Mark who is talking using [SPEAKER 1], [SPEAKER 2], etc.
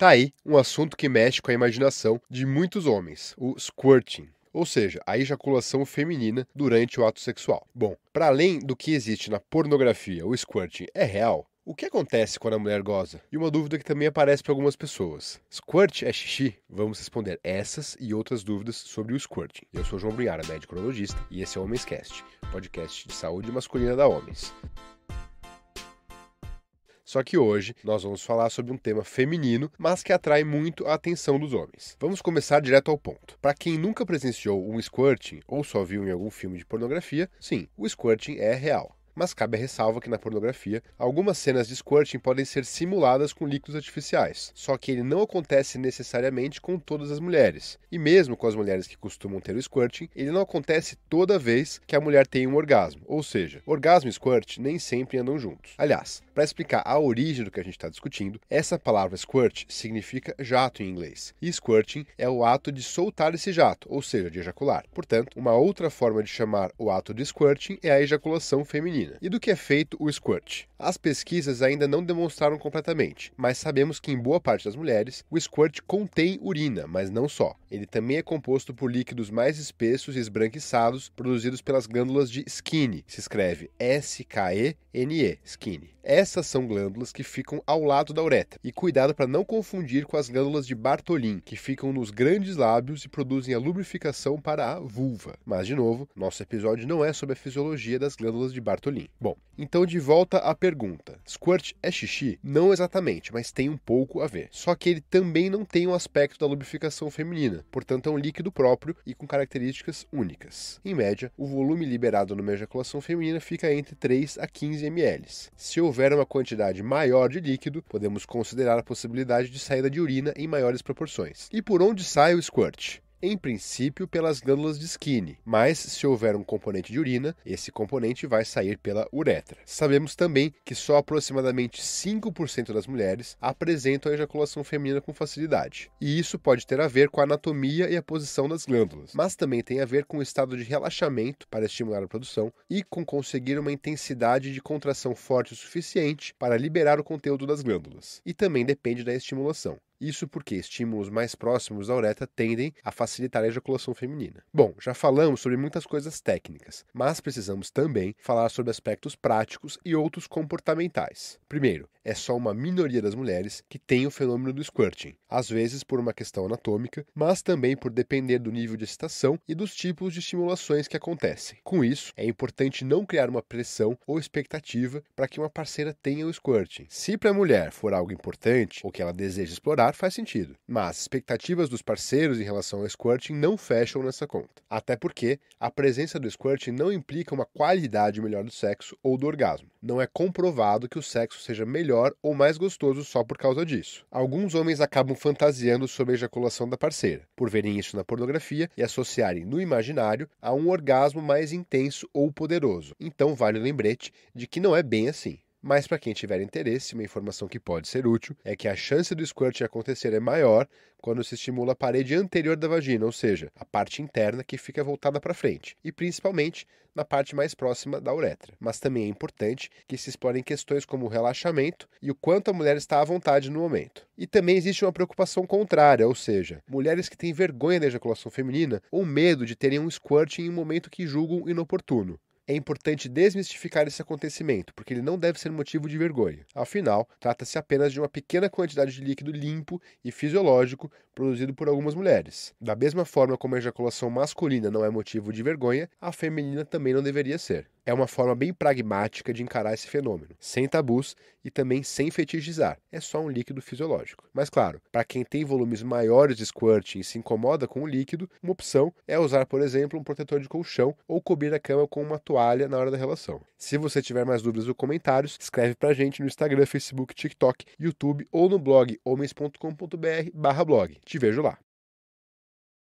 [SPEAKER 1] Tá aí um assunto que mexe com a imaginação de muitos homens, o squirting ou seja, a ejaculação feminina durante o ato sexual. Bom, para além do que existe na pornografia, o squirting é real. O que acontece quando a mulher goza? E uma dúvida que também aparece para algumas pessoas. Squirt é xixi? Vamos responder essas e outras dúvidas sobre o squirting. Eu sou João Brunhara, médico urologista, e esse é o Homenscast, podcast de saúde masculina da Homens. Só que hoje nós vamos falar sobre um tema feminino, mas que atrai muito a atenção dos homens. Vamos começar direto ao ponto. Para quem nunca presenciou um squirting ou só viu em algum filme de pornografia, sim, o squirting é real. Mas cabe a ressalva que na pornografia, algumas cenas de squirting podem ser simuladas com líquidos artificiais, só que ele não acontece necessariamente com todas as mulheres. E mesmo com as mulheres que costumam ter o squirting, ele não acontece toda vez que a mulher tem um orgasmo, ou seja, orgasmo e squirt nem sempre andam juntos. Aliás, para explicar a origem do que a gente está discutindo, essa palavra squirt significa jato em inglês, e squirting é o ato de soltar esse jato, ou seja, de ejacular. Portanto, uma outra forma de chamar o ato de squirting é a ejaculação feminina. E do que é feito o squirt? As pesquisas ainda não demonstraram completamente, mas sabemos que em boa parte das mulheres, o squirt contém urina, mas não só. Ele também é composto por líquidos mais espessos e esbranquiçados produzidos pelas glândulas de Skinny. Se escreve S-K-E-N-E, Skinny. Essas são glândulas que ficam ao lado da uretra. E cuidado para não confundir com as glândulas de Bartolin, que ficam nos grandes lábios e produzem a lubrificação para a vulva. Mas de novo, nosso episódio não é sobre a fisiologia das glândulas de Bartolin Bom, então de volta à pergunta. Squirt é xixi? Não exatamente, mas tem um pouco a ver. Só que ele também não tem o um aspecto da lubrificação feminina, portanto é um líquido próprio e com características únicas. Em média, o volume liberado numa ejaculação feminina fica entre 3 a 15 ml. Se houver uma quantidade maior de líquido, podemos considerar a possibilidade de saída de urina em maiores proporções. E por onde sai o squirt? em princípio pelas glândulas de Skinny, mas se houver um componente de urina, esse componente vai sair pela uretra. Sabemos também que só aproximadamente 5% das mulheres apresentam a ejaculação feminina com facilidade, e isso pode ter a ver com a anatomia e a posição das glândulas, mas também tem a ver com o estado de relaxamento para estimular a produção e com conseguir uma intensidade de contração forte o suficiente para liberar o conteúdo das glândulas, e também depende da estimulação. Isso porque estímulos mais próximos da uretra tendem a facilitar a ejaculação feminina. Bom, já falamos sobre muitas coisas técnicas, mas precisamos também falar sobre aspectos práticos e outros comportamentais. Primeiro, é só uma minoria das mulheres que tem o fenômeno do squirting, às vezes por uma questão anatômica, mas também por depender do nível de excitação e dos tipos de estimulações que acontecem. Com isso, é importante não criar uma pressão ou expectativa para que uma parceira tenha o squirting. Se para a mulher for algo importante ou que ela deseja explorar, faz sentido, mas expectativas dos parceiros em relação ao squirting não fecham nessa conta. Até porque a presença do squirting não implica uma qualidade melhor do sexo ou do orgasmo. Não é comprovado que o sexo seja melhor ou mais gostoso só por causa disso. Alguns homens acabam fantasiando sobre a ejaculação da parceira, por verem isso na pornografia e associarem no imaginário a um orgasmo mais intenso ou poderoso. Então vale o lembrete de que não é bem assim. Mas para quem tiver interesse, uma informação que pode ser útil é que a chance do squirt acontecer é maior quando se estimula a parede anterior da vagina, ou seja, a parte interna que fica voltada para frente, e principalmente na parte mais próxima da uretra. Mas também é importante que se explorem questões como o relaxamento e o quanto a mulher está à vontade no momento. E também existe uma preocupação contrária, ou seja, mulheres que têm vergonha da ejaculação feminina ou medo de terem um squirt em um momento que julgam inoportuno. É importante desmistificar esse acontecimento, porque ele não deve ser motivo de vergonha. Afinal, trata-se apenas de uma pequena quantidade de líquido limpo e fisiológico produzido por algumas mulheres. Da mesma forma como a ejaculação masculina não é motivo de vergonha, a feminina também não deveria ser é uma forma bem pragmática de encarar esse fenômeno, sem tabus e também sem fetichizar. É só um líquido fisiológico. Mas claro, para quem tem volumes maiores de squirting e se incomoda com o líquido, uma opção é usar, por exemplo, um protetor de colchão ou cobrir a cama com uma toalha na hora da relação. Se você tiver mais dúvidas ou comentários, escreve pra gente no Instagram, Facebook, TikTok, YouTube ou no blog homens.com.br/blog. Te vejo lá.